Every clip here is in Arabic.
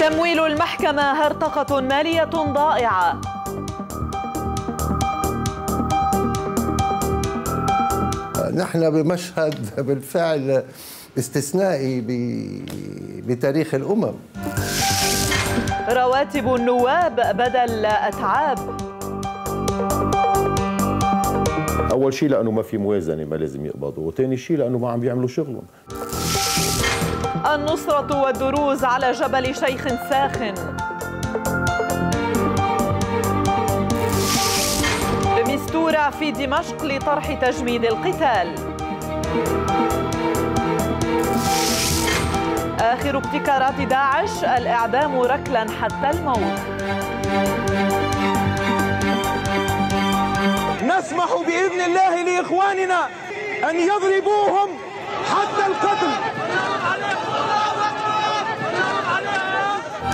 تمويل المحكمة هرطقة مالية ضائعة نحن بمشهد بالفعل استثنائي بتاريخ الأمم رواتب النواب بدل أتعاب أول شيء لأنه ما في موازنة ما لازم يقبضوا وثاني شيء لأنه ما عم بيعملوا شغلهم النصرة والدروز على جبل شيخ ساخن بمستورة في دمشق لطرح تجميد القتال آخر ابتكارات داعش الإعدام ركلا حتى الموت نسمح بإذن الله لإخواننا أن يضربوهم حتى القتل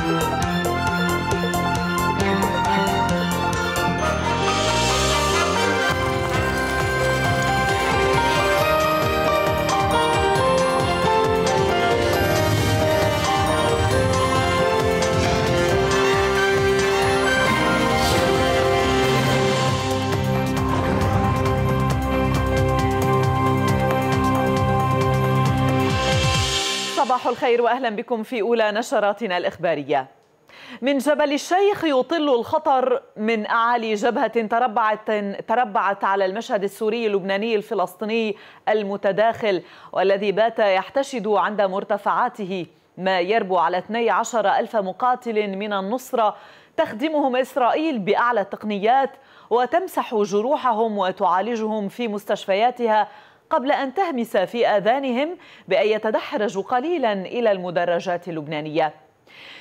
Thank you صباح الخير واهلا بكم في اولى نشراتنا الاخباريه. من جبل الشيخ يطل الخطر من اعالي جبهه تربعت تربعت على المشهد السوري اللبناني الفلسطيني المتداخل والذي بات يحتشد عند مرتفعاته ما يربو على 12 ألف مقاتل من النصرة تخدمهم إسرائيل بأعلى التقنيات وتمسح جروحهم وتعالجهم في مستشفياتها قبل أن تهمس في آذانهم بأن يتدحرجوا قليلا إلى المدرجات اللبنانية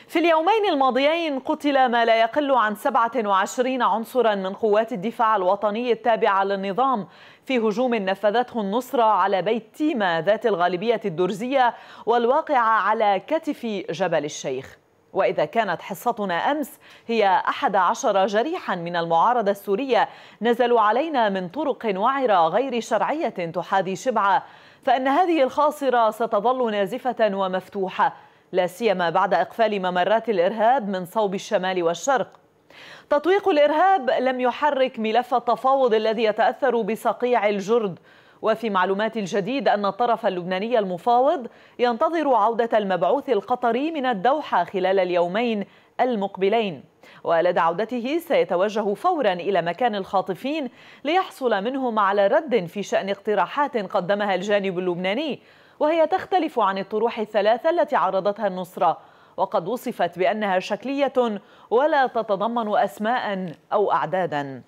في اليومين الماضيين قتل ما لا يقل عن 27 عنصرا من قوات الدفاع الوطني التابعة للنظام في هجوم نفذته النصرة على بيت تيما ذات الغالبية الدرزية والواقع على كتف جبل الشيخ وإذا كانت حصتنا أمس هي أحد عشر جريحا من المعارضة السورية نزلوا علينا من طرق وعرة غير شرعية تحاذي شبعة فإن هذه الخاصرة ستظل نازفة ومفتوحة لا سيما بعد إقفال ممرات الإرهاب من صوب الشمال والشرق تطويق الإرهاب لم يحرك ملف التفاوض الذي يتأثر بصقيع الجرد وفي معلومات الجديد أن الطرف اللبناني المفاوض ينتظر عودة المبعوث القطري من الدوحة خلال اليومين المقبلين ولدى عودته سيتوجه فورا إلى مكان الخاطفين ليحصل منهم على رد في شأن اقتراحات قدمها الجانب اللبناني وهي تختلف عن الطروح الثلاثة التي عرضتها النصرة وقد وصفت بأنها شكلية ولا تتضمن أسماء أو أعدادا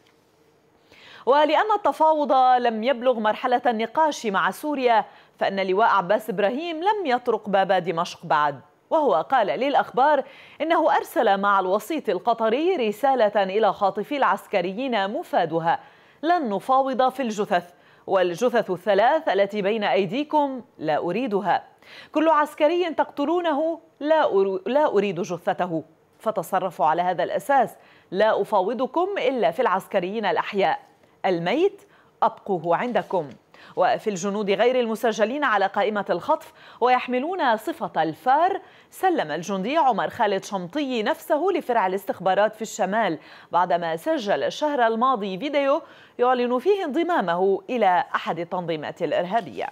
ولأن التفاوض لم يبلغ مرحلة النقاش مع سوريا فإن لواء عباس إبراهيم لم يطرق باب دمشق بعد وهو قال للأخبار إنه أرسل مع الوسيط القطري رسالة إلى خاطفي العسكريين مفادها لن نفاوض في الجثث والجثث الثلاث التي بين أيديكم لا أريدها كل عسكري تقتلونه لا, لا أريد جثته فتصرفوا على هذا الأساس لا أفاوضكم إلا في العسكريين الأحياء الميت أبقوه عندكم وفي الجنود غير المسجلين على قائمة الخطف ويحملون صفة الفار سلم الجندي عمر خالد شمطي نفسه لفرع الاستخبارات في الشمال بعدما سجل الشهر الماضي فيديو يعلن فيه انضمامه إلى أحد التنظيمات الإرهابية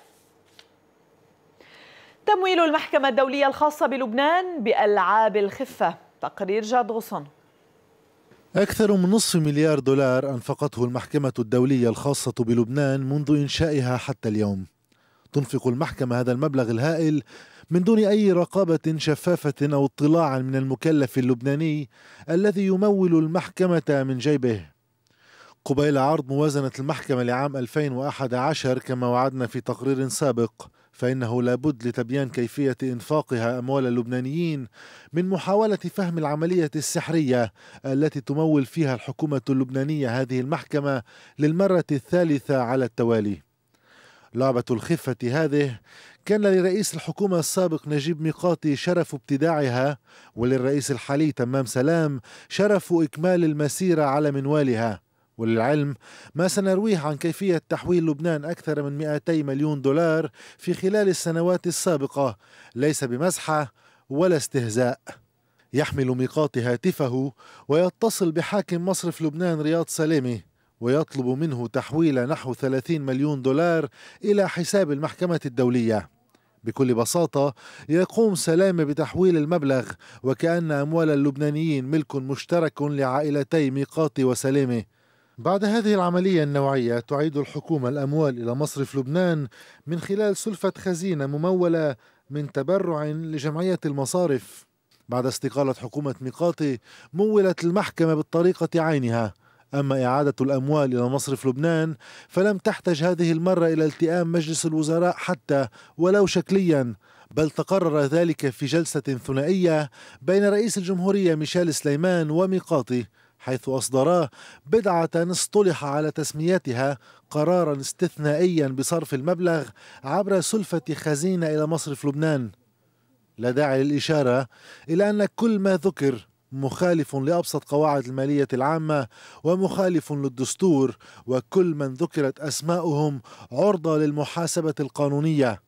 تمويل المحكمة الدولية الخاصة بلبنان بألعاب الخفة تقرير جاد غصن أكثر من نصف مليار دولار أنفقته المحكمة الدولية الخاصة بلبنان منذ إنشائها حتى اليوم تنفق المحكمة هذا المبلغ الهائل من دون أي رقابة شفافة أو اطلاع من المكلف اللبناني الذي يمول المحكمة من جيبه قبيل عرض موازنة المحكمة لعام 2011 كما وعدنا في تقرير سابق فإنه لابد لتبيان كيفية إنفاقها أموال اللبنانيين من محاولة فهم العملية السحرية التي تمول فيها الحكومة اللبنانية هذه المحكمة للمرة الثالثة على التوالي لعبة الخفة هذه كان لرئيس الحكومة السابق نجيب ميقاتي شرف ابتداعها وللرئيس الحالي تمام سلام شرف إكمال المسيرة على منوالها وللعلم ما سنرويه عن كيفية تحويل لبنان أكثر من 200 مليون دولار في خلال السنوات السابقة ليس بمزحة ولا استهزاء يحمل ميقات هاتفه ويتصل بحاكم مصرف لبنان رياض سلامي ويطلب منه تحويل نحو 30 مليون دولار إلى حساب المحكمة الدولية بكل بساطة يقوم سلامة بتحويل المبلغ وكأن أموال اللبنانيين ملك مشترك لعائلتي ميقاتي وسلامة بعد هذه العملية النوعية تعيد الحكومة الأموال إلى مصرف لبنان من خلال سلفة خزينة ممولة من تبرع لجمعية المصارف بعد استقالة حكومة ميقاتي مولت المحكمة بالطريقة عينها أما إعادة الأموال إلى مصرف لبنان فلم تحتج هذه المرة إلى التئام مجلس الوزراء حتى ولو شكليا بل تقرر ذلك في جلسة ثنائية بين رئيس الجمهورية ميشيل سليمان وميقاتي حيث أصدراه بدعة اصطلح على تسميتها قرارا استثنائيا بصرف المبلغ عبر سلفة خزينة إلى مصرف لبنان لا داعي للإشارة إلى أن كل ما ذكر مخالف لأبسط قواعد المالية العامة ومخالف للدستور وكل من ذكرت أسماؤهم عرضة للمحاسبة القانونية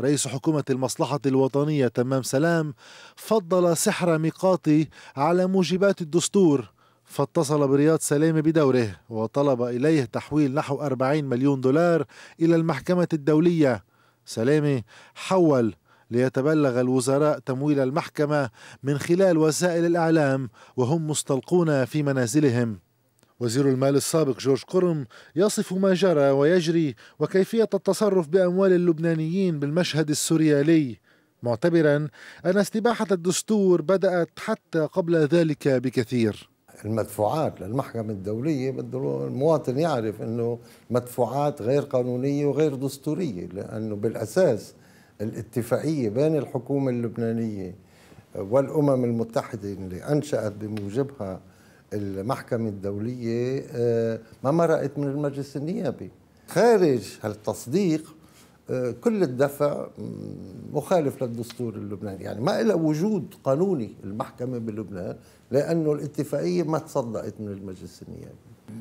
رئيس حكومة المصلحة الوطنية تمام سلام فضل سحر ميقاتي على موجبات الدستور فاتصل برياض سلامة بدوره وطلب إليه تحويل نحو 40 مليون دولار إلى المحكمة الدولية سلامة حول ليتبلغ الوزراء تمويل المحكمة من خلال وسائل الإعلام وهم مستلقون في منازلهم وزير المال السابق جورج قرم يصف ما جرى ويجري وكيفية التصرف بأموال اللبنانيين بالمشهد السوريالي معتبرا أن استباحة الدستور بدأت حتى قبل ذلك بكثير المدفوعات للمحكمة الدولية بده المواطن يعرف أنه مدفوعات غير قانونية وغير دستورية لأنه بالأساس الاتفاقية بين الحكومة اللبنانية والأمم المتحدة اللي أنشأت بموجبها المحكمة الدولية آه، ما مرقت من المجلس النيابي خارج هالتصديق كل الدفع مخالف للدستور اللبناني يعني ما إلى وجود قانوني المحكمة بلبنان لأنه الاتفاقية ما تصدقت من المجلس النيابي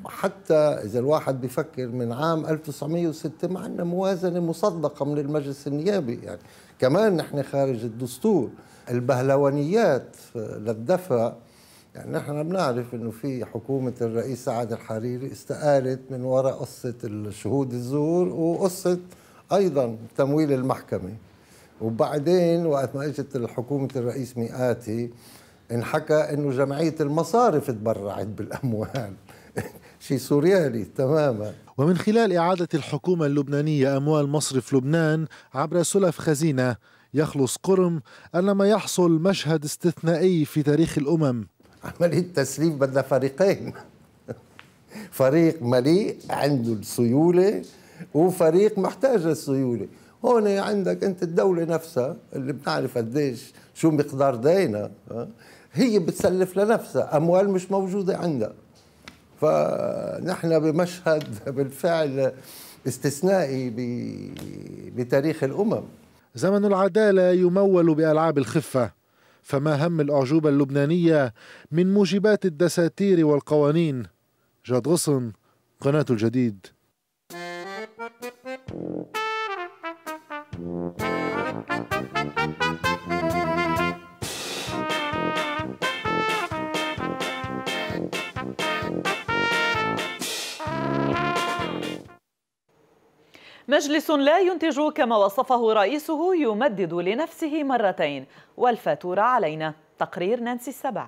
حتى إذا الواحد بفكر من عام 1906 ما عندنا موازنة مصدقة من المجلس النيابي يعني كمان نحن خارج الدستور البهلوانيات للدفع يعني نحن بنعرف انه في حكومه الرئيس سعد الحريري استقالت من وراء قصه الشهود الزور وقصه ايضا تمويل المحكمه وبعدين وقت ما اجت الحكومه الرئيس مئاتي انحكى انه جمعيه المصارف تبرعت بالاموال شيء سوريالي تماما ومن خلال إعادة الحكومة اللبنانية أموال مصرف لبنان عبر سلف خزينة يخلص قرم ان ما يحصل مشهد استثنائي في تاريخ الأمم عملية تسليم بدها فريقين فريق مليء عنده السيولة وفريق محتاج للسيوله هون عندك انت الدوله نفسها اللي بتعرف قديش شو مقدار دينها هي بتسلف لنفسها اموال مش موجوده عندها فنحن بمشهد بالفعل استثنائي بتاريخ الامم زمن العداله يمول بالعاب الخفه فما هم الاعجوبه اللبنانيه من موجبات الدساتير والقوانين جاد غصن قناه الجديد مجلس لا ينتج كما وصفه رئيسه يمدد لنفسه مرتين والفاتورة علينا تقرير نانسي السبع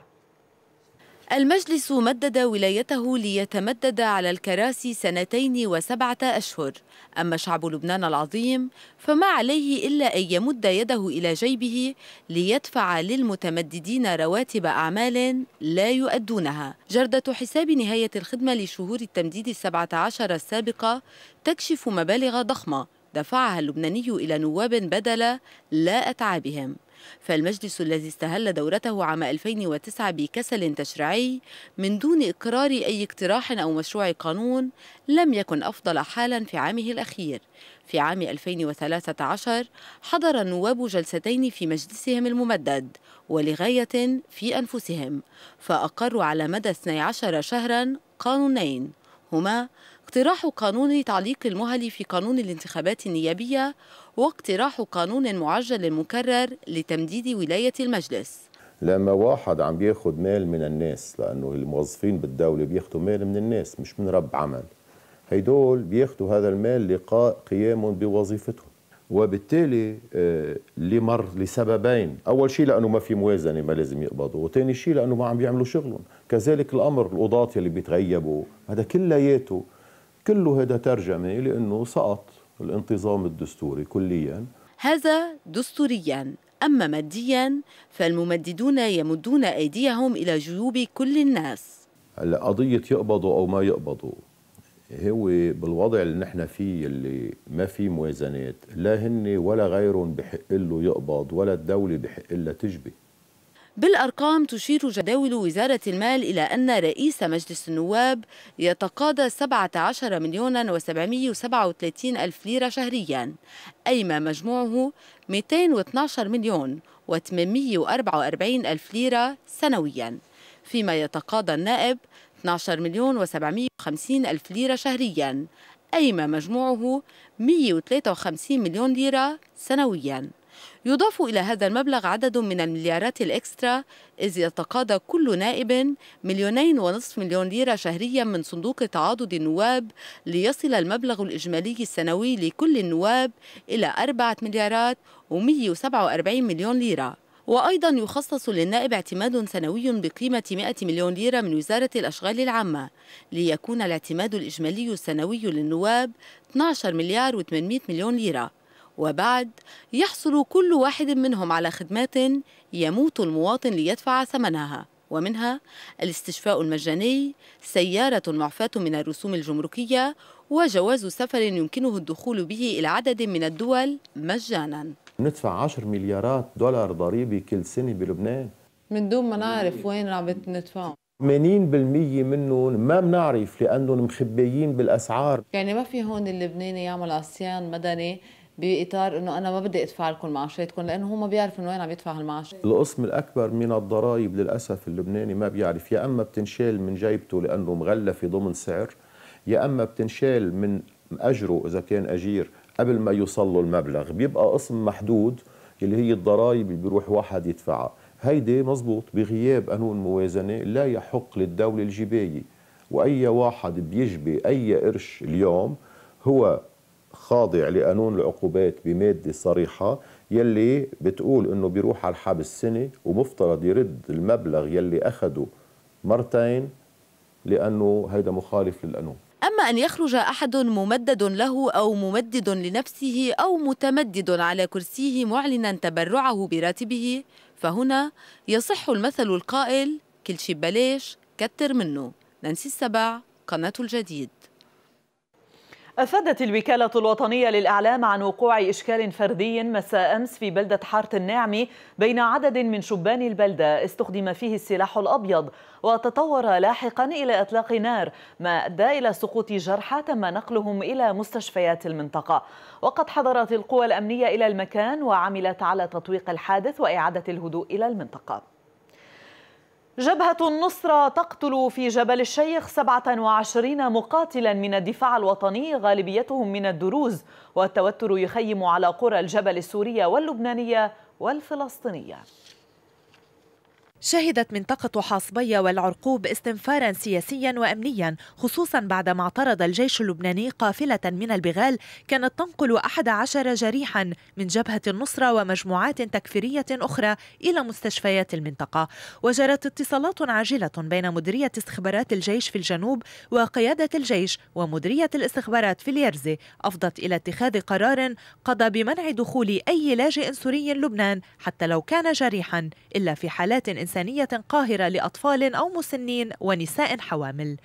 المجلس مدد ولايته ليتمدد على الكراسي سنتين وسبعة أشهر أما شعب لبنان العظيم فما عليه إلا أن يمد يده إلى جيبه ليدفع للمتمددين رواتب أعمال لا يؤدونها جردة حساب نهاية الخدمة لشهور التمديد السبعة عشر السابقة تكشف مبالغ ضخمة دفعها اللبناني إلى نواب بدل لا أتعابهم فالمجلس الذي استهل دورته عام 2009 بكسل تشريعي من دون إقرار أي اقتراح أو مشروع قانون لم يكن أفضل حالا في عامه الأخير في عام 2013 حضر النواب جلستين في مجلسهم الممدد ولغاية في أنفسهم فأقروا على مدى 12 شهرا قانونين هما اقتراح قانون تعليق المهل في قانون الانتخابات النيابية واقتراح قانون معجل مكرر لتمديد ولاية المجلس لما واحد عم بياخد مال من الناس لأنه الموظفين بالدولة بياخدوا مال من الناس مش من رب عمل هيدول بياخدوا هذا المال لقاء قيامهم بوظيفتهم وبالتالي آه، لمر لسببين أول شيء لأنه ما في موازنة ما لازم يقبضوا وثاني شيء لأنه ما عم بيعملوا شغلهم كذلك الأمر القضاة اللي بيتغيبوا هذا كلياته كله هذا ترجمة لأنه سقط الانتظام الدستوري كليا هذا دستوريا أما ماديا فالممددون يمدون أيديهم إلى جيوب كل الناس هلا قضية يقبضوا أو ما يقبضوا هو بالوضع اللي نحن فيه اللي ما في موازنات لا هن ولا غيرهم بحق له يقبض ولا الدولة بحق لها تجبي بالأرقام تشير جداول وزارة المال إلى أن رئيس مجلس النواب يتقاضى 17 مليون و737 ألف ليرة شهريا أي ما مجموعه 212 مليون و844 ألف ليرة سنويا فيما يتقاضى النائب 12 مليون و750 ألف ليرة شهريا أي ما مجموعه 153 مليون ليرة سنوياً يضاف إلى هذا المبلغ عدد من المليارات الإكسترا إذ يتقاضى كل نائب مليونين ونصف مليون ليرة شهريا من صندوق تعاضد النواب ليصل المبلغ الإجمالي السنوي لكل النواب إلى 4 مليارات و147 مليون ليرة وأيضا يخصص للنائب اعتماد سنوي بقيمة 100 مليون ليرة من وزارة الأشغال العامة ليكون الاعتماد الإجمالي السنوي للنواب 12 مليار و800 مليون ليرة وبعد يحصل كل واحد منهم على خدمات يموت المواطن ليدفع ثمنها ومنها الاستشفاء المجاني سيارة معفاة من الرسوم الجمركية وجواز سفر يمكنه الدخول به إلى عدد من الدول مجانا ندفع 10 مليارات دولار ضريبة كل سنة بلبنان من دون ما نعرف وين عم ندفعهم 80% منهم ما بنعرف لانهم مخبيين بالاسعار يعني ما في هون اللبناني يعمل عصيان مدني باطار انه انا ما بدي ادفع لكم معاشاتكم لانه هو ما بيعرف من وين عم يدفع هالمعاشات القسم الاكبر من الضرائب للاسف اللبناني ما بيعرف يا اما بتنشال من جيبته لانه مغلفه ضمن سعر يا اما بتنشال من اجره اذا كان اجير قبل ما يوصل له المبلغ بيبقى قسم محدود اللي هي الضرائب اللي بيروح واحد يدفعها هيدي مزبوط بغياب قانون موازنة لا يحق للدولة الجباية وأي واحد بيجبي أي قرش اليوم هو خاضع لقانون العقوبات بماده صريحه يلي بتقول انه بيروح على الحبس سنه ومفترض يرد المبلغ يلي اخده مرتين لانه هيدا مخالف للقانون أما أن يخرج أحد ممدد له أو ممدد لنفسه أو متمدد على كرسيه معلنا تبرعه براتبه فهنا يصح المثل القائل كل شيء ببلاش كتر منه ننسي السبع قناة الجديد أفادت الوكالة الوطنية للإعلام عن وقوع إشكال فردي مساء أمس في بلدة حارة الناعمي بين عدد من شبان البلدة استخدم فيه السلاح الأبيض وتطور لاحقا إلى إطلاق نار ما أدى إلى سقوط جرحى تم نقلهم إلى مستشفيات المنطقة وقد حضرت القوى الأمنية إلى المكان وعملت على تطويق الحادث وإعادة الهدوء إلى المنطقة جبهة النصرة تقتل في جبل الشيخ 27 مقاتلا من الدفاع الوطني غالبيتهم من الدروز والتوتر يخيم على قرى الجبل السورية واللبنانية والفلسطينية شهدت منطقة حاصبية والعرقوب استنفارا سياسيا وأمنيا خصوصا بعدما اعترض الجيش اللبناني قافلة من البغال كانت تنقل أحد عشر جريحا من جبهة النصرة ومجموعات تكفيرية أخرى إلى مستشفيات المنطقة وجرت اتصالات عاجلة بين مديرية استخبارات الجيش في الجنوب وقيادة الجيش ومديرية الاستخبارات في اليرزي أفضت إلى اتخاذ قرار قضى بمنع دخول أي لاجئ سوري لبنان حتى لو كان جريحا إلا في حالات إنسانية إنسانية قاهرة لأطفال أو مسنين ونساء حوامل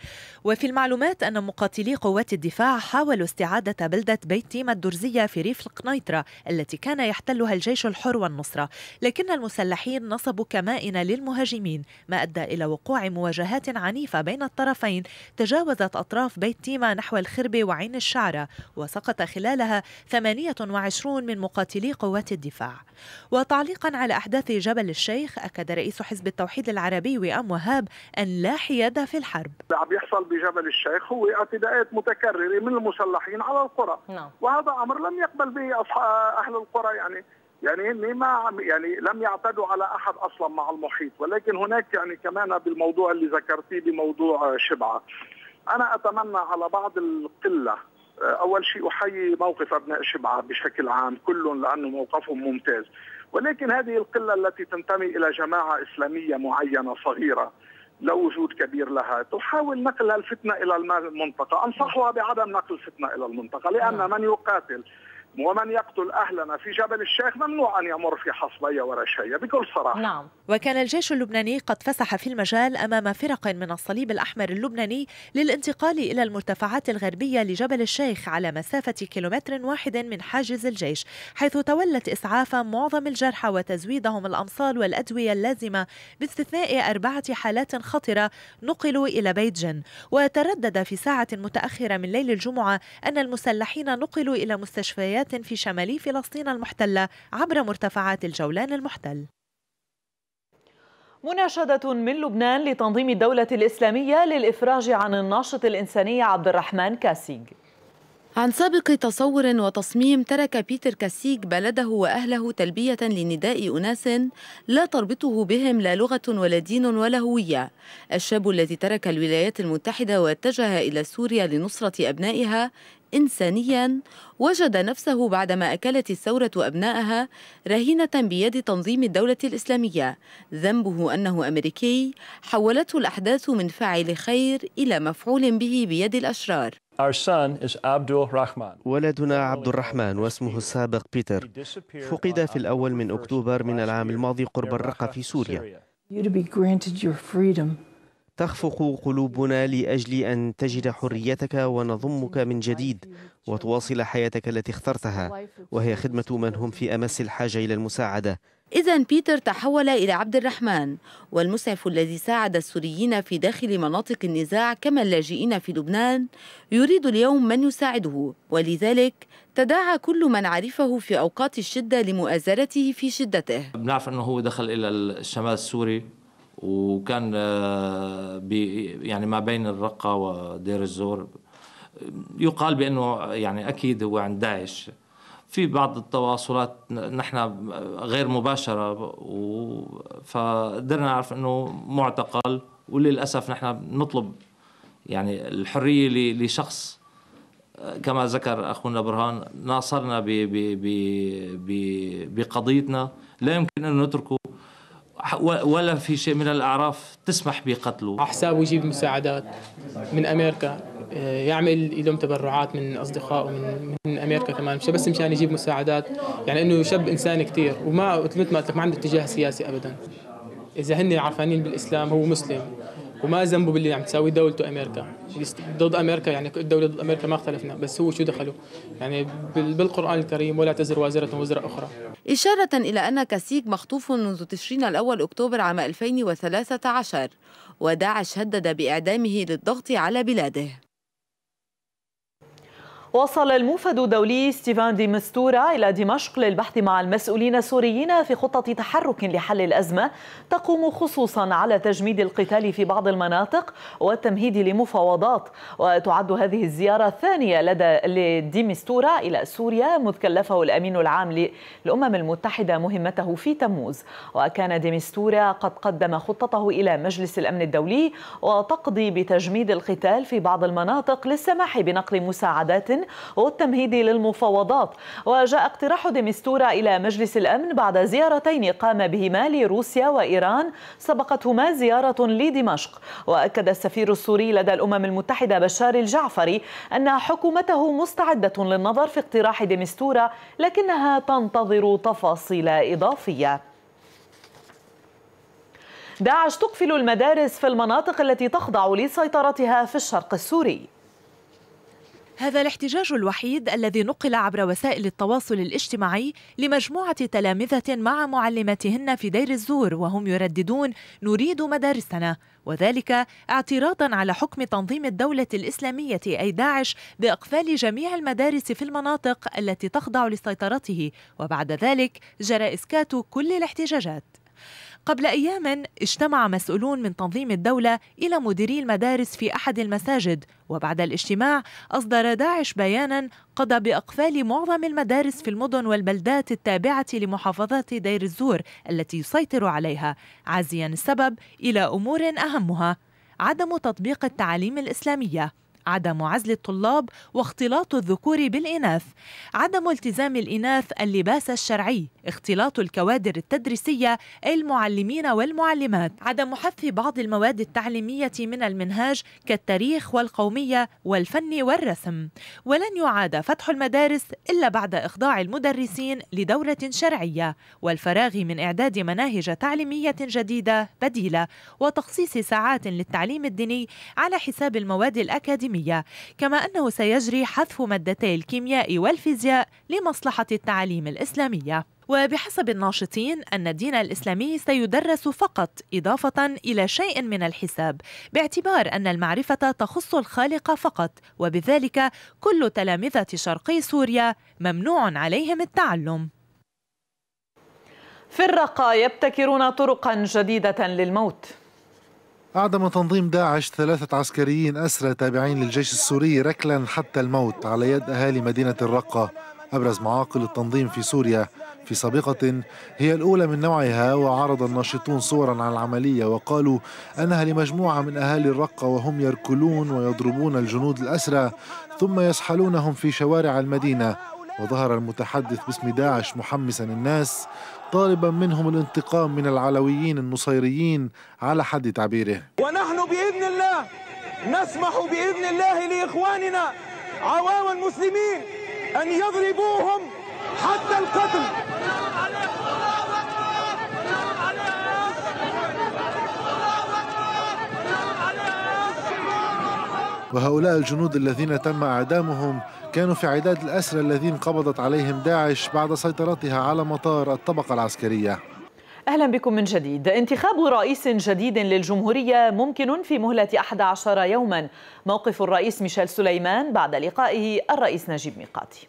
وفي المعلومات أن مقاتلي قوات الدفاع حاولوا استعادة بلدة بيت تيمة الدرزية في ريف القنيطرة التي كان يحتلها الجيش الحر والنصرة لكن المسلحين نصبوا كمائن للمهاجمين ما أدى إلى وقوع مواجهات عنيفة بين الطرفين تجاوزت أطراف بيت تيمة نحو الخربة وعين الشعرة وسقط خلالها 28 من مقاتلي قوات الدفاع وتعليقا على أحداث جبل الشيخ أكد رئيس حزب حزب التوحيد العربي وئام وهاب أن لا حياد في الحرب اللي عم يحصل بجبل الشيخ هو اعتداءات متكررة من المسلحين على القرى نعم. وهذا أمر لم يقبل به آه، أهل القرى يعني يعني هن ما يعني لم يعتدوا على احد اصلا مع المحيط ولكن هناك يعني كمان بالموضوع اللي ذكرتيه بموضوع شبعه انا اتمنى على بعض القله آه، اول شيء احيي موقف ابناء شبعه بشكل عام كلهم لانه موقفهم ممتاز ولكن هذه القلة التي تنتمي إلى جماعة إسلامية معينة صغيرة لا وجود كبير لها تحاول نقل الفتنة إلى المنطقة أنصحها بعدم نقل الفتنة إلى المنطقة لأن نعم. من يقاتل ومن يقتل أهلنا في جبل الشيخ ممنوع أن يمر في حصبية ورشية بكل صراحة نعم وكان الجيش اللبناني قد فسح في المجال أمام فرق من الصليب الأحمر اللبناني للانتقال إلى المرتفعات الغربية لجبل الشيخ على مسافة كيلومتر واحد من حاجز الجيش حيث تولت إسعاف معظم الجرحى وتزويدهم الأمصال والأدوية اللازمة باستثناء أربعة حالات خطرة نقلوا إلى بيت جن وتردد في ساعة متأخرة من ليل الجمعة أن المسلحين نقلوا إلى مستشفيات ولايات في شمال فلسطين المحتلة عبر مرتفعات الجولان المحتل مناشدة من لبنان لتنظيم الدولة الإسلامية للإفراج عن الناشط الإنساني عبد الرحمن كاسيج عن سابق تصور وتصميم ترك بيتر كاسيج بلده وأهله تلبية لنداء أناس لا تربطه بهم لا لغة ولا دين ولا هوية الشاب الذي ترك الولايات المتحدة واتجه إلى سوريا لنصرة أبنائها إنسانيا وجد نفسه بعدما أكلت الثورة أبنائها رهينة بيد تنظيم الدولة الإسلامية ذنبه أنه أمريكي حولته الأحداث من فاعل خير إلى مفعول به بيد الأشرار ولدنا عبد الرحمن واسمه السابق بيتر فقد في الأول من أكتوبر من العام الماضي قرب الرقة في سوريا تخفق قلوبنا لاجل ان تجد حريتك ونضمك من جديد وتواصل حياتك التي اخترتها وهي خدمه من هم في امس الحاجه الى المساعده إذا بيتر تحول إلى عبد الرحمن والمسعف الذي ساعد السوريين في داخل مناطق النزاع كما اللاجئين في لبنان يريد اليوم من يساعده ولذلك تداعى كل من عرفه في أوقات الشدة لمؤازرته في شدته بنعرف أنه هو دخل إلى الشمال السوري وكان آه، يعني ما بين الرقة ودير الزور يقال بأنه يعني أكيد هو عند داعش في بعض التواصلات نحن غير مباشرة فقدرنا نعرف أنه معتقل وللأسف نحن نطلب يعني الحرية لشخص آه، كما ذكر أخونا برهان ناصرنا بقضيتنا لا يمكن أن نتركه ولا في شيء من الاعراف تسمح بقتله على حسابه يجيب مساعدات من امريكا آه، يعمل لهم تبرعات من اصدقائه من من امريكا كمان مش بس مشان يجيب مساعدات يعني انه شاب انسان كثير وما مثل ما قلت ما عنده اتجاه سياسي ابدا اذا هن عرفانين بالاسلام هو مسلم وما ذنبه باللي عم تساوي دولته امريكا ضد امريكا يعني الدوله ضد امريكا ما اختلفنا بس هو شو دخله يعني بالقران الكريم ولا تزر وازره وزر اخرى اشاره الى ان كاسيك مخطوف منذ تشرين الاول اكتوبر عام 2013 وداعش هدد باعدامه للضغط على بلاده وصل الموفد الدولي ستيفان دي مستورا إلى دمشق للبحث مع المسؤولين السوريين في خطة تحرك لحل الأزمة تقوم خصوصا على تجميد القتال في بعض المناطق والتمهيد لمفاوضات وتعد هذه الزيارة الثانية لدى دي مستورا إلى سوريا مذ كلفه الأمين العام للأمم المتحدة مهمته في تموز وكان دي مستورا قد قدم خطته إلى مجلس الأمن الدولي وتقضي بتجميد القتال في بعض المناطق للسماح بنقل مساعدات والتمهيد للمفاوضات وجاء اقتراح ديمستورا إلى مجلس الأمن بعد زيارتين قام بهما لروسيا وإيران سبقتهما زيارة لدمشق وأكد السفير السوري لدى الأمم المتحدة بشار الجعفري أن حكومته مستعدة للنظر في اقتراح ديمستورا لكنها تنتظر تفاصيل إضافية داعش تقفل المدارس في المناطق التي تخضع لسيطرتها في الشرق السوري هذا الاحتجاج الوحيد الذي نقل عبر وسائل التواصل الاجتماعي لمجموعة تلامذة مع معلمتهن في دير الزور وهم يرددون نريد مدارسنا وذلك اعتراضا على حكم تنظيم الدولة الإسلامية أي داعش بإقفال جميع المدارس في المناطق التي تخضع لسيطرته وبعد ذلك جرى إسكات كل الاحتجاجات قبل أيام اجتمع مسؤولون من تنظيم الدولة إلى مديري المدارس في أحد المساجد وبعد الاجتماع أصدر داعش بيانا قضى بأقفال معظم المدارس في المدن والبلدات التابعة لمحافظات دير الزور التي يسيطر عليها عازيا السبب إلى أمور أهمها عدم تطبيق التعاليم الإسلامية عدم عزل الطلاب واختلاط الذكور بالإناث عدم التزام الإناث اللباس الشرعي اختلاط الكوادر التدريسية المعلمين والمعلمات عدم حذف بعض المواد التعليمية من المنهاج كالتاريخ والقومية والفن والرسم ولن يعاد فتح المدارس إلا بعد إخضاع المدرسين لدورة شرعية والفراغ من إعداد مناهج تعليمية جديدة بديلة وتخصيص ساعات للتعليم الديني على حساب المواد الأكاديمية العالمية كما أنه سيجري حذف مادتي الكيمياء والفيزياء لمصلحة التعاليم الإسلامية وبحسب الناشطين أن الدين الإسلامي سيدرس فقط إضافة إلى شيء من الحساب باعتبار أن المعرفة تخص الخالق فقط وبذلك كل تلامذة شرقي سوريا ممنوع عليهم التعلم في الرقة يبتكرون طرقا جديدة للموت أعدم تنظيم داعش ثلاثة عسكريين أسرى تابعين للجيش السوري ركلا حتى الموت على يد أهالي مدينة الرقة أبرز معاقل التنظيم في سوريا في سابقة هي الأولى من نوعها وعرض الناشطون صورا عن العملية وقالوا أنها لمجموعة من أهالي الرقة وهم يركلون ويضربون الجنود الأسرى ثم يسحلونهم في شوارع المدينة وظهر المتحدث باسم داعش محمسا الناس طالبا منهم الانتقام من العلويين النصيريين على حد تعبيره ونحن بإذن الله نسمح بإذن الله لإخواننا عوام المسلمين أن يضربوهم حتى القتل وهؤلاء الجنود الذين تم إعدامهم كانوا في عداد الأسرى الذين قبضت عليهم داعش بعد سيطرتها على مطار الطبقة العسكرية أهلا بكم من جديد انتخاب رئيس جديد للجمهورية ممكن في مهلة 11 يوما موقف الرئيس ميشيل سليمان بعد لقائه الرئيس نجيب ميقاتي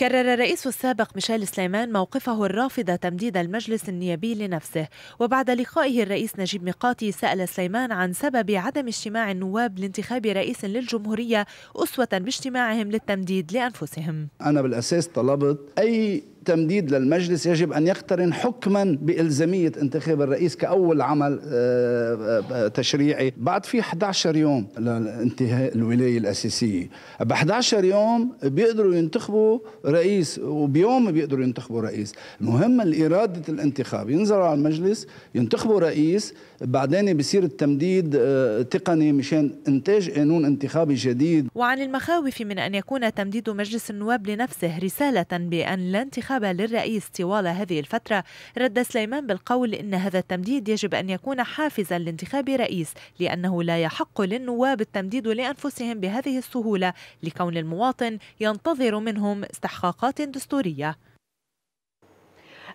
كرر الرئيس السابق ميشيل سليمان موقفه الرافض تمديد المجلس النيابي لنفسه وبعد لقائه الرئيس نجيب ميقاتي سأل سليمان عن سبب عدم اجتماع النواب لانتخاب رئيس للجمهورية أسوة باجتماعهم للتمديد لأنفسهم أنا بالأساس طلبت أي تمديد للمجلس يجب أن يقترن حكما بإلزامية انتخاب الرئيس كأول عمل آه، آه، تشريعي بعد في 11 يوم لانتهاء الولاية الأساسية ب 11 يوم بيقدروا ينتخبوا رئيس وبيوم بيقدروا ينتخبوا رئيس المهم الإرادة الانتخاب ينزلوا على المجلس ينتخبوا رئيس بعدين بيصير التمديد آه، تقني مشان إنتاج قانون انتخابي جديد وعن المخاوف من أن يكون تمديد مجلس النواب لنفسه رسالة بأن لا انتخاب الانتخاب للرئيس طوال هذه الفترة رد سليمان بالقول إن هذا التمديد يجب أن يكون حافزا لانتخاب رئيس لأنه لا يحق للنواب التمديد لأنفسهم بهذه السهولة لكون المواطن ينتظر منهم استحقاقات دستورية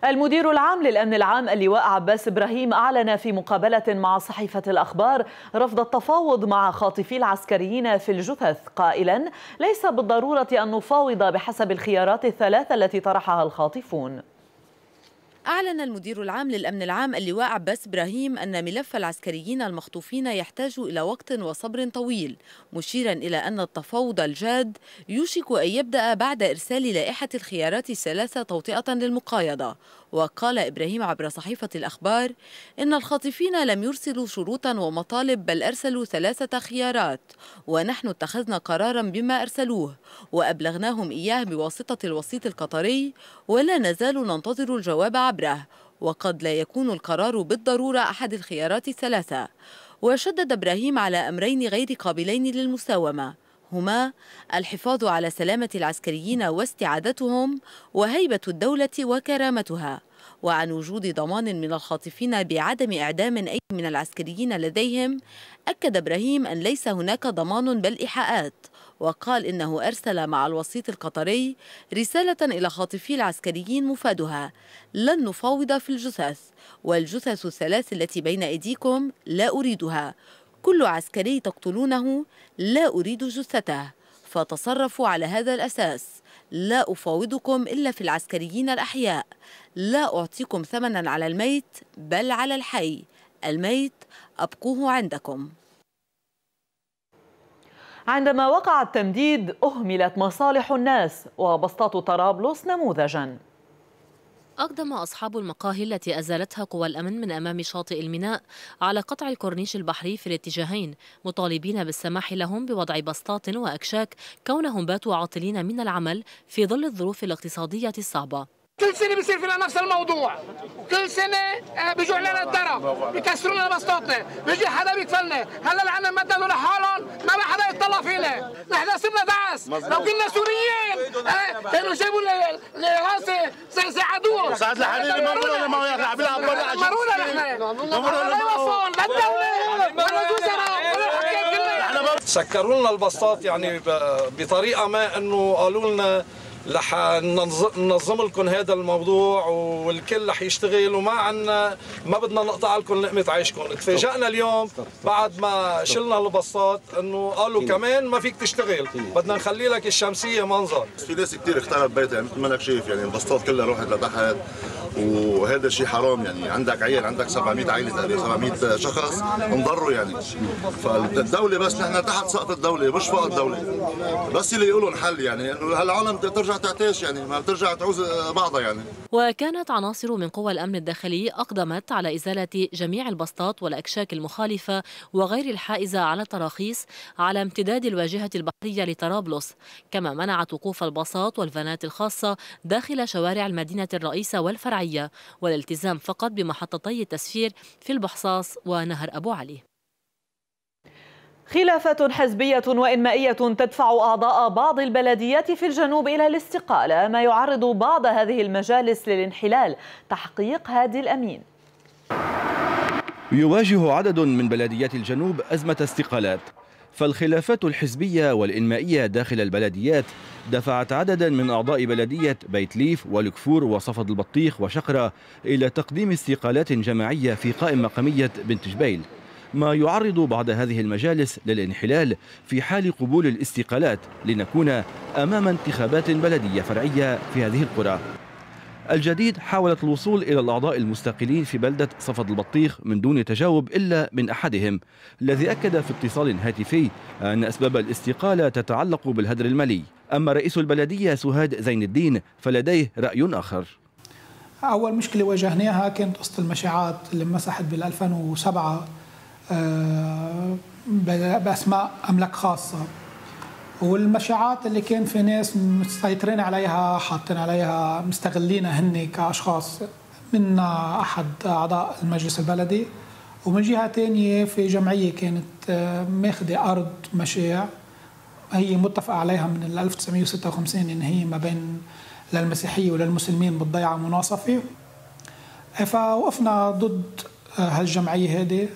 المدير العام للأمن العام اللواء عباس إبراهيم أعلن في مقابلة مع صحيفة الأخبار رفض التفاوض مع خاطفي العسكريين في الجثث قائلا ليس بالضرورة أن نفاوض بحسب الخيارات الثلاثة التي طرحها الخاطفون أعلن المدير العام للأمن العام اللواء عباس إبراهيم أن ملف العسكريين المخطوفين يحتاج إلى وقت وصبر طويل مشيرا إلى أن التفاوض الجاد يوشك أن يبدأ بعد إرسال لائحة الخيارات الثلاثة توطئة للمقايضة وقال إبراهيم عبر صحيفة الأخبار إن الخاطفين لم يرسلوا شروطا ومطالب بل أرسلوا ثلاثة خيارات ونحن اتخذنا قرارا بما أرسلوه وأبلغناهم إياه بواسطة الوسيط القطري ولا نزال ننتظر الجواب عبره وقد لا يكون القرار بالضرورة أحد الخيارات الثلاثة وشدد إبراهيم على أمرين غير قابلين للمساومة هما الحفاظ على سلامة العسكريين واستعادتهم وهيبة الدولة وكرامتها وعن وجود ضمان من الخاطفين بعدم إعدام أي من العسكريين لديهم أكد إبراهيم أن ليس هناك ضمان بل إيحاءات وقال إنه أرسل مع الوسيط القطري رسالة إلى خاطفي العسكريين مفادها لن نفاوض في الجثث والجثث الثلاث التي بين أيديكم لا أريدها كل عسكري تقتلونه لا أريد جثته فتصرفوا على هذا الأساس لا أفاوضكم إلا في العسكريين الأحياء لا أعطيكم ثمنا على الميت بل على الحي الميت أبقوه عندكم عندما وقع التمديد أهملت مصالح الناس وبسطات طرابلس نموذجاً أقدم أصحاب المقاهي التي أزالتها قوى الأمن من أمام شاطئ الميناء على قطع الكورنيش البحري في الاتجاهين مطالبين بالسماح لهم بوضع بسطات وأكشاك كونهم باتوا عاطلين من العمل في ظل الظروف الاقتصادية الصعبة كل سنه بيصير فينا نفس الموضوع كل سنه آه، بيجوا علينا الدرب بيكسروا لنا بسطاتنا بيجي حدا بيكفلنا هلا العالم مدلوا لحالهم ما بقى حدا يتطلع فينا نحن صرنا دعس لو كنا سوريين كانوا آه، جابوا لراسي ساعدونا سعد الحريري ما بقول ما وياك بيلعب برا عشان مرونا نحن الله يوفقهم للدوله وللوزراء سكروا لنا البسطات يعني بطريقه ما انه قالوا لنا رح ننظم لكم هذا الموضوع والكل رح يشتغل وما عنا ما بدنا نقطع لكم لقمه عيشكم تفاجئنا اليوم بعد ما شلنا البساط انه قالوا كمان ما فيك تشتغل بدنا نخلي لك الشمسيه منظر في ناس كثير اختربت بيتها يعني مثل ما انك شايف يعني البساط كلها روحت لتحت وهذا شيء حرام يعني عندك عيل عندك 700 عائله تقريبا 700 شخص انضروا يعني فالدوله بس نحن تحت سقط الدوله مش فوق الدوله بس اللي يقولوا حل يعني هالعالم ترجع تعتاش يعني ما بترجع تعوز بعضها يعني وكانت عناصر من قوى الامن الداخلي اقدمت على ازاله جميع البسطات والاكشاك المخالفه وغير الحائزه على التراخيص على امتداد الواجهه البحريه لطرابلس كما منعت وقوف الباصات والفانات الخاصه داخل شوارع المدينه الرئيسه والفرعيه الشرعية والالتزام فقط بمحطتي التسفير في البحصاص ونهر أبو علي خلافات حزبية وإنمائية تدفع أعضاء بعض البلديات في الجنوب إلى الاستقالة ما يعرض بعض هذه المجالس للانحلال تحقيق هادي الأمين يواجه عدد من بلديات الجنوب أزمة استقالات فالخلافات الحزبية والإنمائية داخل البلديات دفعت عددا من أعضاء بلدية بيت ليف والكفور وصفد البطيخ وشقرة إلى تقديم استقالات جماعية في قائمة مقامية بنت جبيل ما يعرض بعض هذه المجالس للانحلال في حال قبول الاستقالات لنكون أمام انتخابات بلدية فرعية في هذه القرى الجديد حاولت الوصول إلى الأعضاء المستقلين في بلدة صفد البطيخ من دون تجاوب إلا من أحدهم الذي أكد في اتصال هاتفي أن أسباب الاستقالة تتعلق بالهدر المالي أما رئيس البلدية سهاد زين الدين فلديه رأي آخر أول مشكلة واجهناها كانت قصة المشاعات اللي مسحت بال 2007 آه، بأسماء أملاك خاصة والمشاعات اللي كان في ناس مسيطرين عليها حاطين عليها مستغلينها هن كاشخاص من احد اعضاء المجلس البلدي ومن جهه ثانيه في جمعيه كانت آه، ماخذه ارض مشاع هي متفق عليها من 1956 ان هي ما بين للمسيحيه وللمسلمين بالضيعه مناصفه فوقفنا ضد آه، هالجمعيه هذه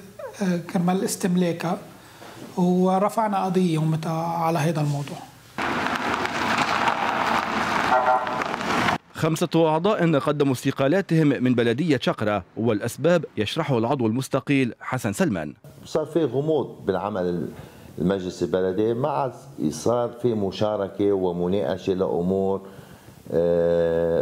آه، كرمال استملاكها ورفعنا قضية على هذا الموضوع خمسة أعضاء قدموا استقالاتهم من بلدية شقرة والأسباب يشرحه العضو المستقيل حسن سلمان صار في غموض بالعمل المجلس البلدي ما عاد صار في مشاركة ومناقشة لأمور آه،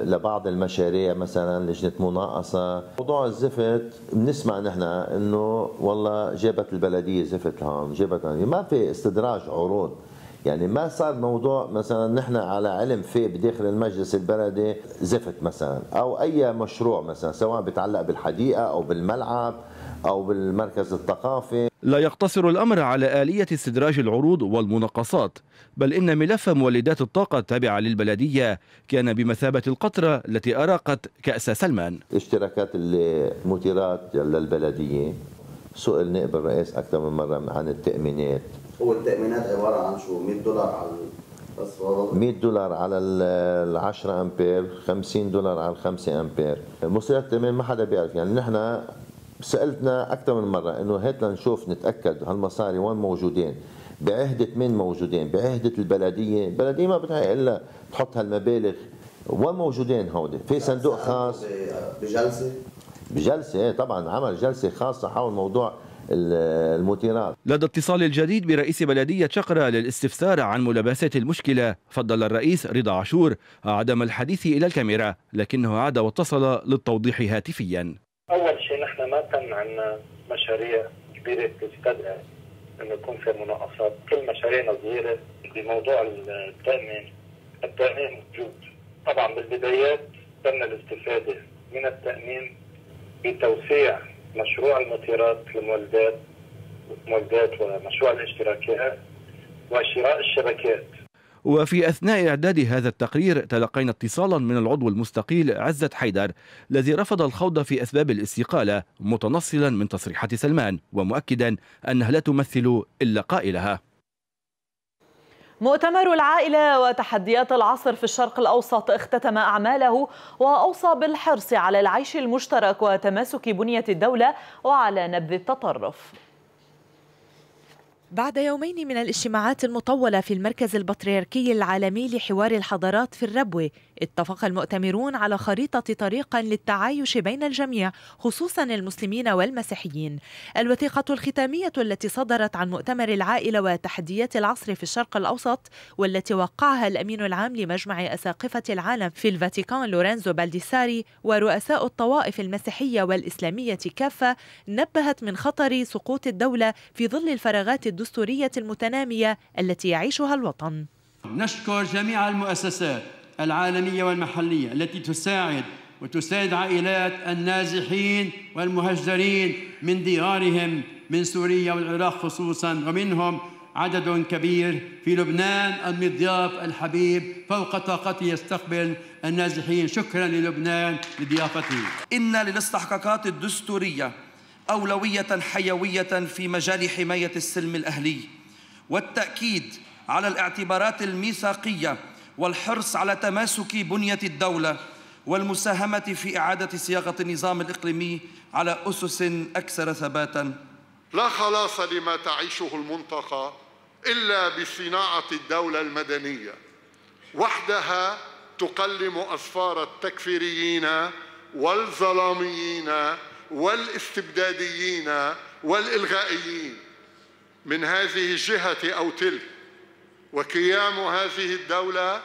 لبعض المشاريع مثلا لجنه مناقصه موضوع الزفت بنسمع نحن انه والله جابت البلديه زفت هون جابت هون ما في استدراج عروض يعني ما صار موضوع مثلا نحن على علم فيه بداخل المجلس البلدي زفت مثلا او اي مشروع مثلا سواء بيتعلق بالحديقه او بالملعب أو بالمركز الثقافي لا يقتصر الأمر على آلية استدراج العروض والمناقصات بل إن ملف مولدات الطاقة التابعة للبلدية كان بمثابة القطرة التي أراقت كأس سلمان اشتراكات المديرات للبلدية سئل نائب الرئيس أكثر من مرة عن التأمينات والتأمينات عبارة عن شو 100 دولار على 100 دولار على ال 10 امبير 50 دولار على ال 5 امبير مصريات التامين ما حدا بيعرف يعني نحن سالتنا اكثر من مره انه هات لنشوف نتاكد هالمصاري وين موجودين بعهدة مين موجودين بعهدة البلدية البلدية ما بدها إلا تحط هالمبالغ وين موجودين هودي في صندوق خاص بجلسة بجلسة إيه طبعا عمل جلسة خاصة حول موضوع المثيرات لدى اتصال الجديد برئيس بلدية شقرة للاستفسار عن ملابسات المشكلة فضل الرئيس رضا عاشور عدم الحديث إلى الكاميرا لكنه عاد واتصل للتوضيح هاتفيا أول عندنا مشاريع كبيره بتستدعي انه يكون في مناقصات، كل مشاريعنا صغيره بموضوع التامين، التامين موجود، طبعا بالبدايات تم الاستفاده من التامين بتوسيع مشروع المطيرات للمولدات مولدات ومشروع الاشتراكات وشراء الشبكات وفي أثناء إعداد هذا التقرير تلقينا اتصالا من العضو المستقيل عزت حيدر الذي رفض الخوض في أسباب الاستقالة متنصلا من تصريحات سلمان ومؤكدا أنها لا تمثل إلا قائلها مؤتمر العائلة وتحديات العصر في الشرق الأوسط اختتم أعماله وأوصى بالحرص على العيش المشترك وتماسك بنية الدولة وعلى نبذ التطرف بعد يومين من الاجتماعات المطولة في المركز البطريركي العالمي لحوار الحضارات في الربوة اتفق المؤتمرون على خريطة طريق للتعايش بين الجميع خصوصا المسلمين والمسيحيين الوثيقة الختامية التي صدرت عن مؤتمر العائلة وتحديات العصر في الشرق الأوسط والتي وقعها الأمين العام لمجمع أساقفة العالم في الفاتيكان لورينزو بالديساري ورؤساء الطوائف المسيحية والإسلامية كافة نبهت من خطر سقوط الدولة في ظل الفراغات الدولية الدستورية المتنامية التي يعيشها الوطن نشكر جميع المؤسسات العالمية والمحلية التي تساعد وتساعد عائلات النازحين والمهجرين من ديارهم من سوريا والعراق خصوصا ومنهم عدد كبير في لبنان المضياف الحبيب فوق طاقته يستقبل النازحين شكرا للبنان لضيافته إن للاستحقاقات الدستورية أولوية حيوية في مجال حماية السلم الأهلي والتأكيد على الاعتبارات الميثاقية والحرص على تماسك بنية الدولة والمساهمة في إعادة صياغة النظام الإقليمي على أسس أكثر ثباتاً لا خلاص لما تعيشه المنطقة إلا بصناعة الدولة المدنية وحدها تقلم أسفار التكفيريين والظلاميين والاستبداديين والإلغائيين من هذه الجهة أو تلك وقيام هذه الدولة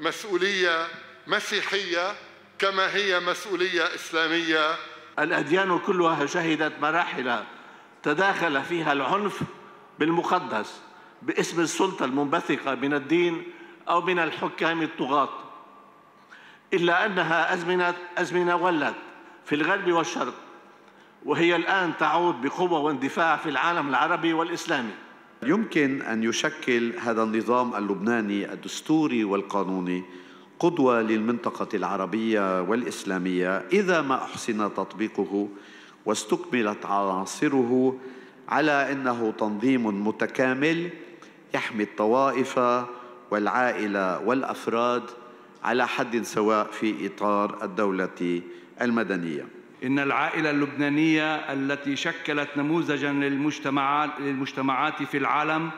مسؤولية مسيحية كما هي مسؤولية إسلامية الأديان كلها شهدت مراحل تداخل فيها العنف بالمقدس باسم السلطة المنبثقة من الدين أو من الحكام الطغاة إلا أنها أزمنة أزمنة ولت في الغرب والشرق وهي الآن تعود بقوة واندفاع في العالم العربي والإسلامي يمكن أن يشكل هذا النظام اللبناني الدستوري والقانوني قدوة للمنطقة العربية والإسلامية إذا ما أحسن تطبيقه واستكملت عناصره على أنه تنظيم متكامل يحمي الطوائف والعائلة والأفراد على حد سواء في إطار الدولة المدنية إن العائلة اللبنانية التي شكلت نموذجاً للمجتمعات, في العالم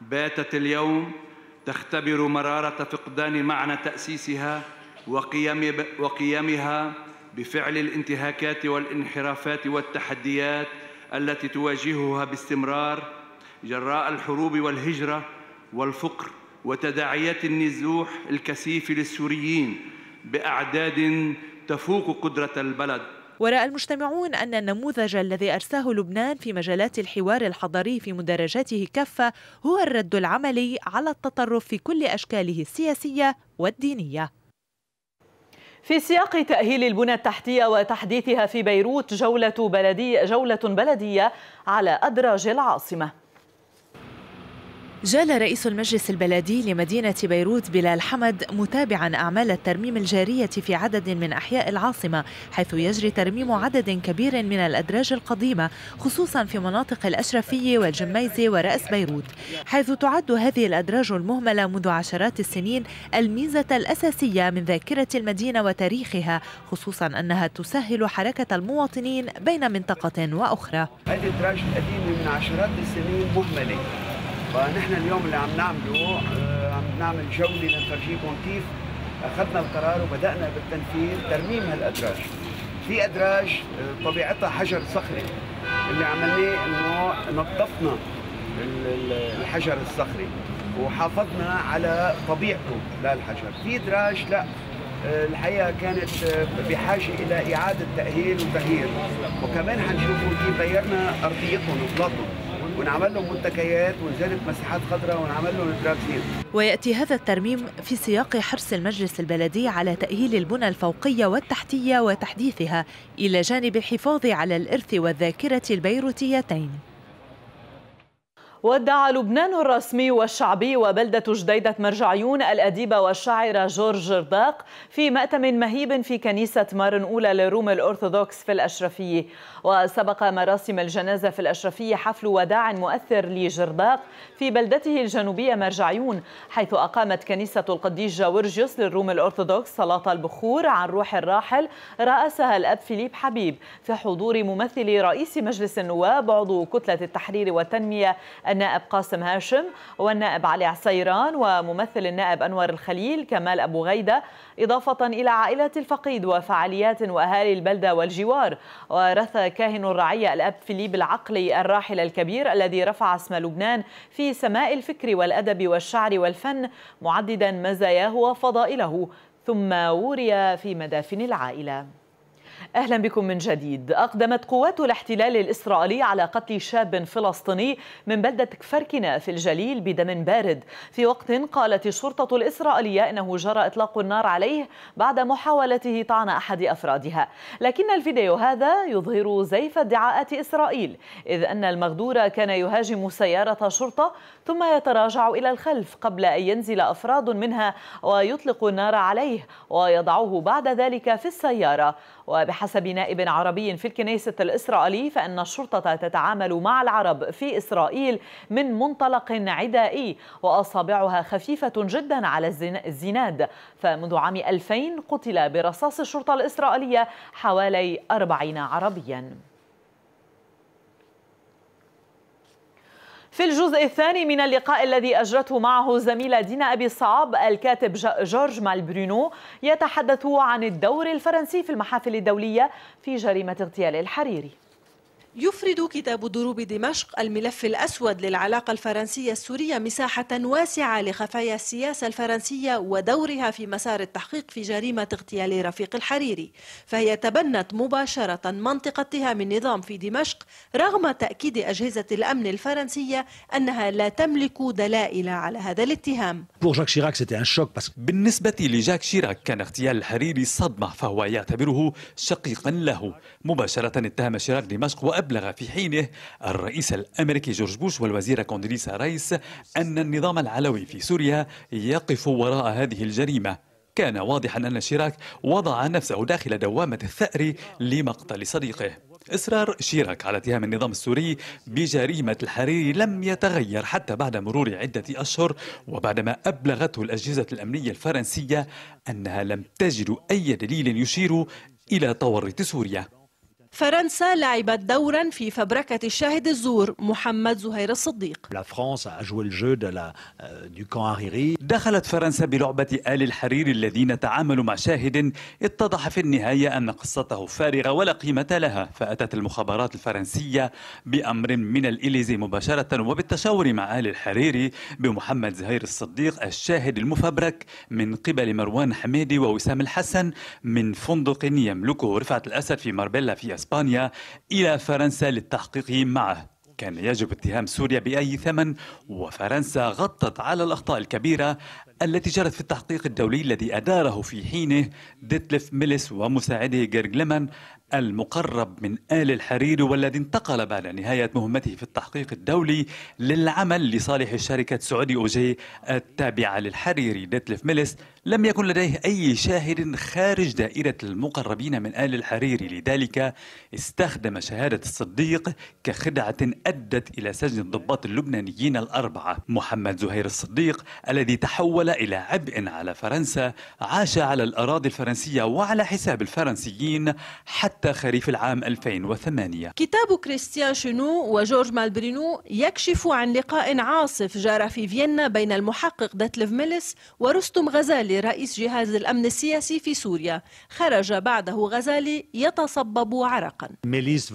باتت اليوم تختبر مرارة فقدان معنى تأسيسها وقيم وقيمها بفعل الانتهاكات والانحرافات والتحديات التي تواجهها باستمرار جراء الحروب والهجرة والفقر وتداعيات النزوح الكثيف للسوريين بأعداد تفوق قدرة البلد ورأى المجتمعون أن النموذج الذي أرساه لبنان في مجالات الحوار الحضاري في مدرجاته كافة هو الرد العملي على التطرف في كل أشكاله السياسية والدينية في سياق تأهيل البنى التحتية وتحديثها في بيروت جولة, بلدي جولة بلدية على أدراج العاصمة جال رئيس المجلس البلدي لمدينة بيروت بلال حمد متابعا أعمال الترميم الجارية في عدد من أحياء العاصمة حيث يجري ترميم عدد كبير من الأدراج القديمة خصوصا في مناطق الأشرفية والجميزة ورأس بيروت حيث تعد هذه الأدراج المهملة منذ عشرات السنين الميزة الأساسية من ذاكرة المدينة وتاريخها خصوصا أنها تسهل حركة المواطنين بين منطقة وأخرى هذه الأدراج القديمة من عشرات السنين مهملة فنحن اليوم اللي عم نعمله آه، عم نعمل جوله لنفرجيكم كيف اخذنا القرار وبدانا بالتنفيذ ترميم هالادراج في ادراج آه، طبيعتها حجر صخري اللي عملناه انه نظفنا الحجر الصخري وحافظنا على طبيعته للحجر في ادراج لا آه، الحقيقه كانت بحاجه الى اعاده تاهيل وتغيير وكمان حنشوفوا كيف غيرنا ارضيتهم وبلاطهم ونعمل لهم متكيات وزياده مساحات خضراء ونعمل لهم نتراكشين وياتي هذا الترميم في سياق حرص المجلس البلدي على تاهيل البنى الفوقيه والتحتيه وتحديثها الى جانب الحفاظ على الارث والذاكره البيروتيتين ودع لبنان الرسمي والشعبي وبلدة جديدة مرجعيون الأديب والشاعر جورج جرداق في مأتم مهيب في كنيسة مارن أولى للروم الأرثوذكس في الأشرفية وسبق مراسم الجنازة في الأشرفية حفل وداع مؤثر لجرباق في بلدته الجنوبية مرجعيون حيث أقامت كنيسة القديس جاورجيوس للروم الأرثوذكس صلاة البخور عن روح الراحل رأسها الأب فيليب حبيب في حضور ممثل رئيس مجلس النواب عضو كتلة التحرير والتنمية النائب قاسم هاشم والنائب علي عسيران وممثل النائب أنور الخليل كمال أبو غيدة إضافة إلى عائلة الفقيد وفعاليات وأهالي البلدة والجوار ورث كاهن الرعية الأب فيليب العقلي الراحل الكبير الذي رفع اسم لبنان في سماء الفكر والأدب والشعر والفن معددا مزاياه وفضائله ثم وري في مدافن العائلة أهلا بكم من جديد أقدمت قوات الاحتلال الإسرائيلي على قتل شاب فلسطيني من بلدة كفركنا في الجليل بدم بارد في وقت قالت الشرطة الإسرائيلية أنه جرى إطلاق النار عليه بعد محاولته طعن أحد أفرادها لكن الفيديو هذا يظهر زيف ادعاءات إسرائيل إذ أن المغدور كان يهاجم سيارة شرطة ثم يتراجع إلى الخلف قبل أن ينزل أفراد منها ويطلق النار عليه ويضعه بعد ذلك في السيارة وبحسب نائب عربي في الكنيسة الإسرائيلي فإن الشرطة تتعامل مع العرب في إسرائيل من منطلق عدائي وأصابعها خفيفة جدا على الزناد فمنذ عام 2000 قتل برصاص الشرطة الإسرائيلية حوالي 40 عربياً في الجزء الثاني من اللقاء الذي أجرته معه زميلة دينا أبي صعب الكاتب جورج مالبرينو يتحدث عن الدور الفرنسي في المحافل الدولية في جريمة اغتيال الحريري يفرد كتاب دروب دمشق الملف الأسود للعلاقة الفرنسية السورية مساحة واسعة لخفايا السياسة الفرنسية ودورها في مسار التحقيق في جريمة اغتيال رفيق الحريري فهي تبنت مباشرة منطقتها من نظام في دمشق رغم تأكيد أجهزة الأمن الفرنسية أنها لا تملك دلائل على هذا الاتهام بالنسبة لجاك شيراك كان اغتيال الحريري صدمة فهو يعتبره شقيقا له مباشرة اتهم شيراك دمشق وأب أبلغ في حينه الرئيس الأمريكي جورج بوش والوزيرة كوندريسا رايس أن النظام العلوي في سوريا يقف وراء هذه الجريمة كان واضحا أن شيراك وضع نفسه داخل دوامة الثأر لمقتل صديقه إصرار شيراك على اتهام النظام السوري بجريمة الحريري لم يتغير حتى بعد مرور عدة أشهر وبعدما أبلغته الأجهزة الأمنية الفرنسية أنها لم تجد أي دليل يشير إلى تورط سوريا فرنسا لعبت دورا في فبركة الشاهد الزور محمد زهير الصديق euh, دخلت فرنسا بلعبة آل الحرير الذين تعاملوا مع شاهد اتضح في النهاية أن قصته فارغة ولا قيمة لها فأتت المخابرات الفرنسية بأمر من الإليزي مباشرة وبالتشاور مع آل الحريري بمحمد زهير الصديق الشاهد المفبرك من قبل مروان حميدي ووسام الحسن من فندق يملكه رفعت الأسد في ماربيلا في إسبانيا إلى فرنسا للتحقيق معه كان يجب اتهام سوريا بأي ثمن وفرنسا غطت على الأخطاء الكبيرة التي جرت في التحقيق الدولي الذي أداره في حينه ديتليف ميلس ومساعده جيرج ليمان المقرب من آل الحرير والذي انتقل بعد نهاية مهمته في التحقيق الدولي للعمل لصالح شركة سعودي أوجي التابعة للحريري ديتليف ميلس لم يكن لديه أي شاهد خارج دائرة المقربين من آل الحريري لذلك استخدم شهادة الصديق كخدعة أدت إلى سجن الضباط اللبنانيين الأربعة محمد زهير الصديق الذي تحول إلى عبء على فرنسا عاش على الأراضي الفرنسية وعلى حساب الفرنسيين حتى خريف العام 2008 كتاب كريستيان شنو وجورج مالبرينو يكشف عن لقاء عاصف جرى في فيينا بين المحقق داتلف ميلس ورستم غزالي رئيس جهاز الأمن السياسي في سوريا خرج بعده غزالي يتصبب عرقا ميليس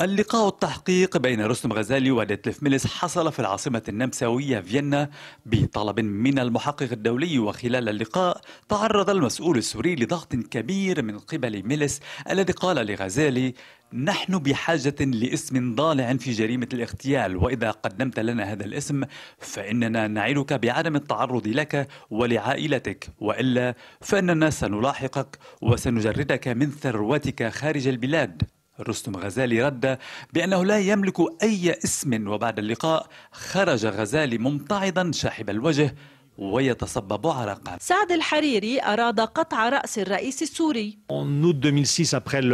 اللقاء التحقيق بين رستم غزالي ولتلف ميلس حصل في العاصمة النمساوية فيينا بطلب من المحقق الدولي وخلال اللقاء تعرض المسؤول السوري لضغط كبير من قبل ميلس الذي قال لغزالي نحن بحاجة لاسم ضالع في جريمة الاغتيال وإذا قدمت لنا هذا الاسم فإننا نعدك بعدم التعرض لك ولعائلتك وإلا فإننا سنلاحقك وسنجردك من ثروتك خارج البلاد رستم غزالي رد بأنه لا يملك أي اسم وبعد اللقاء خرج غزالي ممتعضا شاحب الوجه ويتصبب عرقا سعد الحريري أراد قطع رأس الرئيس السوري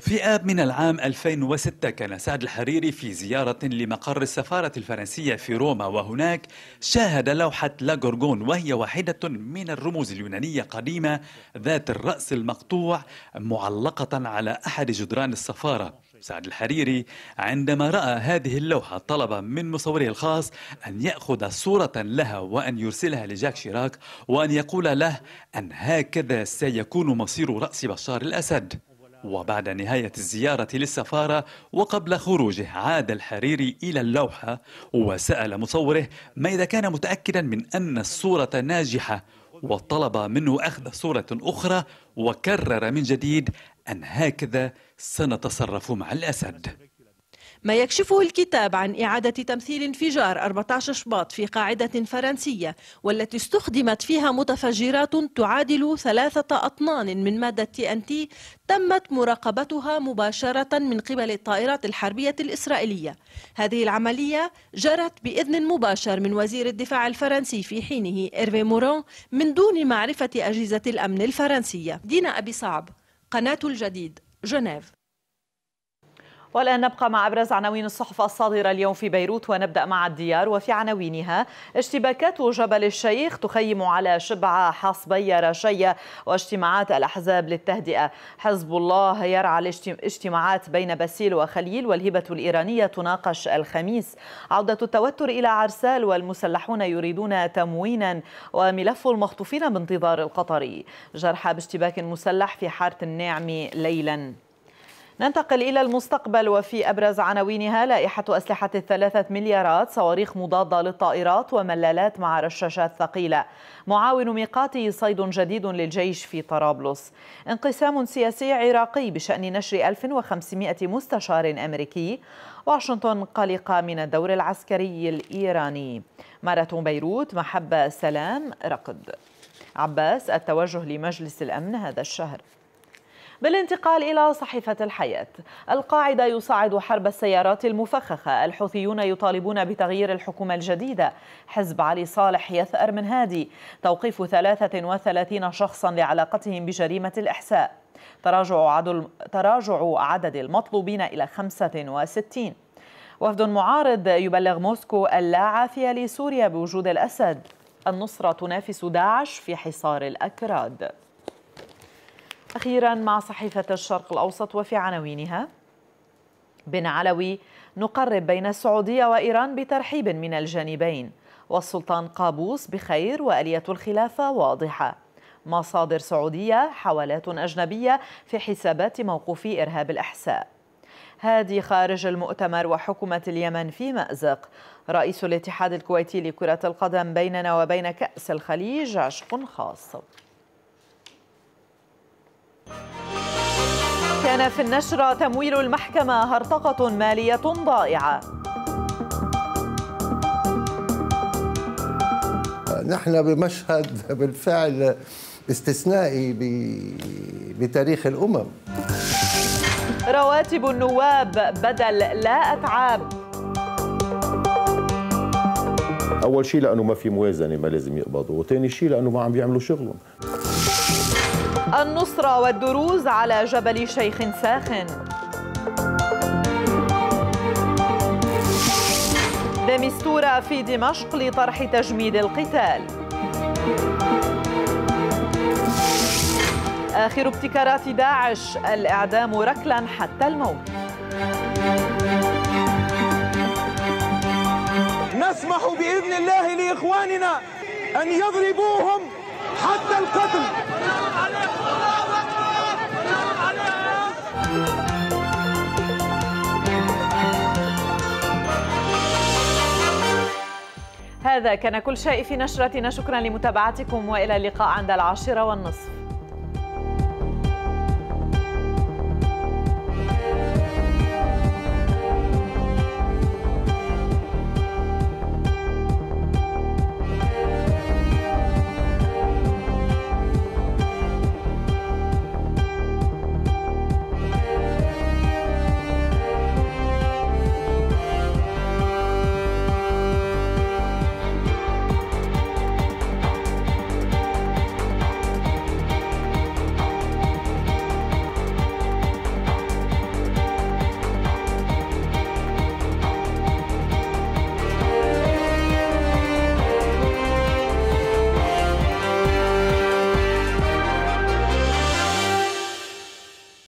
في آب من العام 2006 كان سعد الحريري في زيارة لمقر السفارة الفرنسية في روما وهناك شاهد لوحة لاغورغون وهي واحدة من الرموز اليونانية قديمة ذات الرأس المقطوع معلقة على أحد جدران السفارة سعد الحريري عندما رأى هذه اللوحة طلب من مصوره الخاص أن يأخذ صورة لها وأن يرسلها لجاك شيراك وأن يقول له أن هكذا سيكون مصير رأس بشار الأسد وبعد نهاية الزيارة للسفارة وقبل خروجه عاد الحريري إلى اللوحة وسأل مصوره ما إذا كان متأكدا من أن الصورة ناجحة وطلب منه أخذ صورة أخرى وكرر من جديد أن هكذا سنتصرف مع الأسد ما يكشفه الكتاب عن إعادة تمثيل انفجار 14 شباط في قاعدة فرنسية والتي استخدمت فيها متفجرات تعادل ثلاثة أطنان من مادة تي أن تي تمت مراقبتها مباشرة من قبل الطائرات الحربية الإسرائيلية هذه العملية جرت بإذن مباشر من وزير الدفاع الفرنسي في حينه إيرفي مورون من دون معرفة أجهزة الأمن الفرنسية دينا أبي صعب قناة الجديد Genève. والآن نبقى مع أبرز عناوين الصحف الصادرة اليوم في بيروت ونبدأ مع الديار وفي عناوينها اشتباكات جبل الشيخ تخيم على شبعة حصبية رشية واجتماعات الأحزاب للتهدئة حزب الله يرعى الاجتماعات بين باسيل وخليل والهبة الإيرانية تناقش الخميس عودة التوتر إلى عرسال والمسلحون يريدون تموينا وملف المخطوفين بانتظار القطري جرحى باشتباك مسلح في حارة النعم ليلاً ننتقل إلى المستقبل وفي أبرز عناوينها لائحة أسلحة الثلاثة مليارات صواريخ مضادة للطائرات وملالات مع رشاشات ثقيلة معاون ميقاتي صيد جديد للجيش في طرابلس انقسام سياسي عراقي بشأن نشر 1500 مستشار أمريكي واشنطن قلقة من الدور العسكري الإيراني ماراثون بيروت محبة سلام رقد عباس التوجه لمجلس الأمن هذا الشهر بالانتقال إلى صحيفة الحياة القاعدة يصعد حرب السيارات المفخخة الحوثيون يطالبون بتغيير الحكومة الجديدة حزب علي صالح يثأر من هادي توقيف 33 شخصا لعلاقتهم بجريمة الإحساء تراجع عدل... تراجع عدد المطلوبين إلى 65 وفد معارض يبلغ موسكو اللا عافية لسوريا بوجود الأسد النصرة تنافس داعش في حصار الأكراد أخيرا مع صحيفة الشرق الأوسط وفي عناوينها بن علوي نقرب بين السعودية وإيران بترحيب من الجانبين والسلطان قابوس بخير وآلية الخلافة واضحة مصادر سعودية حوالات أجنبية في حسابات موقوفي إرهاب الأحساء هادي خارج المؤتمر وحكومة اليمن في مأزق رئيس الاتحاد الكويتي لكرة القدم بيننا وبين كأس الخليج عشق خاص كان في النشرة تمويل المحكمة هرطقة مالية ضائعة نحن بمشهد بالفعل استثنائي بتاريخ الأمم رواتب النواب بدل لا أتعاب أول شيء لأنه ما في موازنة ما لازم يقبضوا وثاني شيء لأنه ما عم بيعملوا شغلهم النصرة والدروز على جبل شيخ ساخن دمستورة في دمشق لطرح تجميد القتال آخر ابتكارات داعش الإعدام ركلا حتى الموت نسمح بإذن الله لإخواننا أن يضربوهم حتى القتل هذا كان كل شيء في نشرتنا شكرا لمتابعتكم والى اللقاء عند العاشره والنصف